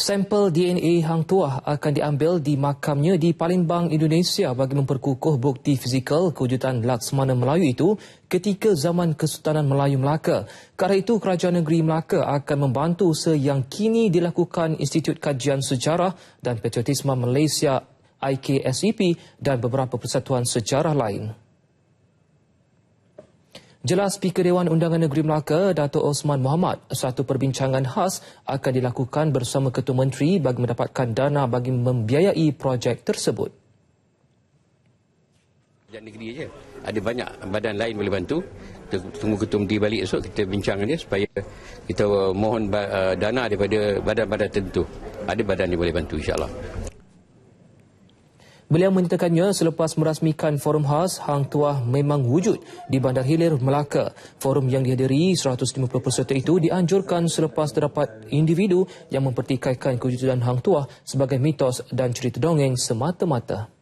Sampel DNA Hang Tuah akan diambil di makamnya di Palembang, Indonesia bagi memperkukuh bukti fizikal kewujudan Laksamana Melayu itu ketika zaman Kesultanan Melayu Melaka. Kerana itu, Kerajaan Negeri Melaka akan membantu seyang kini dilakukan Institut Kajian Sejarah dan Patriotisme Malaysia IKSEP dan beberapa persatuan sejarah lain. Jelas Speaker Dewan Undangan Negeri Melaka, Dato' Osman Muhammad, satu perbincangan khas akan dilakukan bersama Ketua Menteri bagi mendapatkan dana bagi membiayai projek tersebut. Jangan negeri saja. Ada banyak badan lain boleh bantu. Kita tunggu Ketum Menteri balik esok, kita bincang dia supaya kita mohon eh, dana daripada badan-badan tertentu. Ada badan yang boleh bantu insyaAllah. Beliau menyatakannya selepas merasmikan forum khas Hang Tuah memang wujud di Bandar Hilir Melaka. Forum yang dihadiri 150 peserta itu dianjurkan selepas terdapat individu yang mempertikaikan kewujudan Hang Tuah sebagai mitos dan cerita dongeng semata-mata.